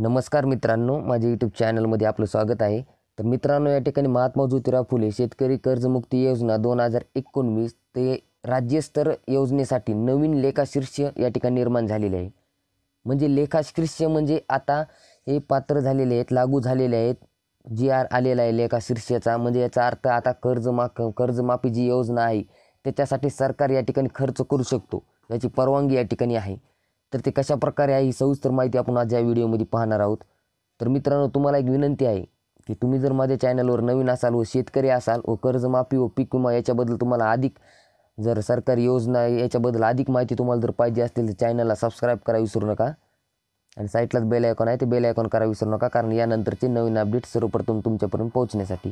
नमस्कार मित्रांनो माझ्या यूट्यूब चॅनलमध्ये आपलं स्वागत आहे तर मित्रांनो या ठिकाणी महात्मा ज्योतिराव फुले शेतकरी कर्जमुक्ती योजना दोन हजार एकोणवीस ते राज्यस्तर योजनेसाठी नवीन लेखाशीर्ष या ठिकाणी निर्माण झालेले आहे म्हणजे लेखाशीर्ष म्हणजे आता हे पात्र झालेले आहेत लागू झालेले आहेत जी आर आलेला आहे लेखाशीर्षाचा म्हणजे याचा अर्थ आता कर्जमाफ कर्जमाफी जी योजना आहे त्याच्यासाठी सरकार या ठिकाणी खर्च करू शकतो याची परवानगी या ठिकाणी आहे तर ते कशा प्रकारे आहे ही सविस्तर माहिती आपण आज या व्हिडिओमध्ये पाहणार आहोत तर मित्रांनो तुम्हाला एक विनंती आहे की तुम्ही जर माझ्या चॅनलवर नवीन असाल व शेतकरी असाल व कर्जमाफी व पीक विमा याच्याबद्दल तुम्हाला अधिक जर सरकारी योजना याच्याबद्दल अधिक माहिती तुम्हाला जर पाहिजे असतील तर चॅनलला सबस्क्राईब करा विसरू नका आणि साईटलाच बेल आयकॉन आहे ते बेल आयकॉन करा विसरू नका कारण यानंतरचे नवीन अपडेट सर्वप्रथम तुमच्यापर्यंत पोहोचण्यासाठी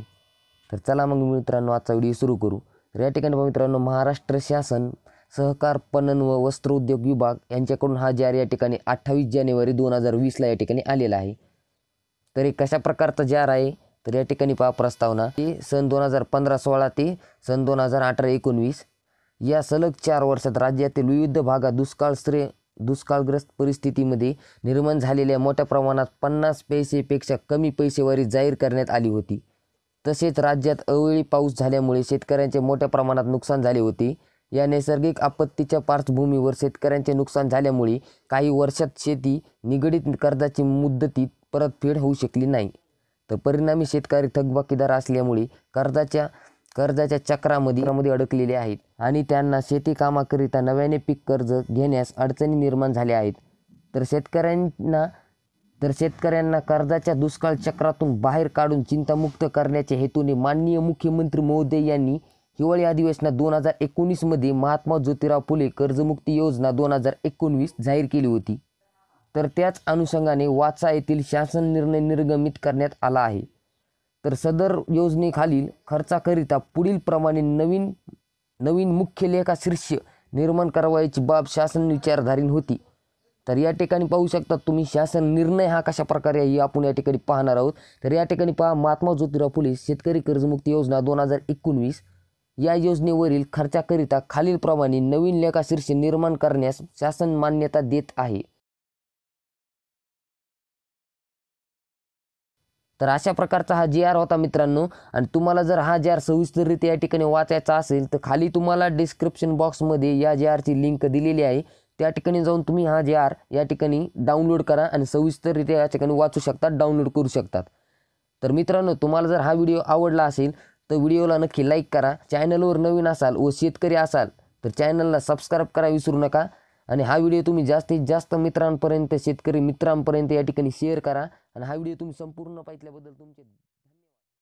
तर चला मग मित्रांनो आजचा व्हिडिओ सुरू करू तर या ठिकाणी मित्रांनो महाराष्ट्र शासन सहकार पणन व वस्त्रोद्योग विभाग यांच्याकडून हा जार या ठिकाणी अठ्ठावीस जानेवारी दोन हजार वीसला या ठिकाणी आलेला आहे तर हे कशा प्रकारचा जार आहे तर या ठिकाणी पहा प्रस्तावना ती सन दोन हजार पंधरा सोळा ते सन दोन हजार अठरा एकोणवीस या सलग चार वर्षात राज्यातील विविध भागात दुष्काळ स्त्री दुष्काळग्रस्त परिस्थितीमध्ये निर्माण झालेल्या मोठ्या प्रमाणात पन्नास पैसेपेक्षा कमी पैसेवारी जाहीर करण्यात आली होती तसेच राज्यात अवेळी पाऊस झाल्यामुळे शेतकऱ्यांचे मोठ्या प्रमाणात नुकसान झाले होते या नैसर्गिक आपत्तीच्या पार्श्वभूमीवर शेतकऱ्यांचे नुकसान झाल्यामुळे काही वर्षात शेती निगडीत कर्जाची मुदतीत परतफेड होऊ शकली नाही तर परिणामी शेतकरी थकबाकीदार असल्यामुळे कर्जाच्या कर्जाच्या चक्रामध्ये अडकलेले आहेत आणि त्यांना शेती कामाकरिता नव्याने पीक कर्ज घेण्यास अडचणी निर्माण झाल्या आहेत तर शेतकऱ्यांना तर शेतकऱ्यांना कर्जाच्या दुष्काळ चक्रातून बाहेर काढून चिंतामुक्त करण्याच्या हेतूने माननीय मुख्यमंत्री महोदय यांनी हिवाळी अधिवेशनात दोन हजार एकोणीसमध्ये महात्मा ज्योतिराव फुले कर्जमुक्ती योजना दोन हजार एकोणवीस जाहीर केली होती तर त्याच अनुषंगाने वाचा येथील शासन निर्णय निर्गमित करण्यात आला आहे तर सदर योजनेखालील खर्चाकरिता पुढील प्रमाणे नवीन नवीन मुख्य लेखा शीर्ष निर्माण करावायची बाब शासन विचारधारीन होती तर या ठिकाणी पाहू शकता तुम्ही शासन निर्णय हा कशा प्रकारे आहे आपण या ठिकाणी पाहणार आहोत तर या ठिकाणी पहा महात्मा ज्योतिराव फुले शेतकरी कर्जमुक्ती योजना दोन हजार एकोणवीस या योजनेवरील खर्चाकरिता खालीलप्रमाणे नवीन लेखाशीर्ष निर्माण करण्यास शासन मान्यता देत आहे तर अशा प्रकारचा हा जी आर होता मित्रांनो आणि तुम्हाला जर हा जी आर सविस्तररित्या या ठिकाणी वाचायचा असेल तर खाली तुम्हाला डिस्क्रिप्शन बॉक्समध्ये या जी आरची लिंक दिलेली आहे त्या ठिकाणी जाऊन तुम्ही हा जे आर या ठिकाणी डाउनलोड करा आणि सविस्तररित्या या ठिकाणी वाचू शकतात डाउनलोड करू शकतात तर मित्रांनो तुम्हाला जर हा व्हिडिओ आवडला असेल तर व्हिडिओला नक्की लाईक करा चॅनलवर नवीन असाल व शेतकरी असाल तर चॅनलला सबस्क्राईब करा विसरू नका आणि हा व्हिडिओ तुम्ही जास्तीत जास्त मित्रांपर्यंत शेतकरी मित्रांपर्यंत या ठिकाणी शेअर करा आणि हा व्हिडिओ तुम्ही संपूर्ण पाहिल्याबद्दल तुमचे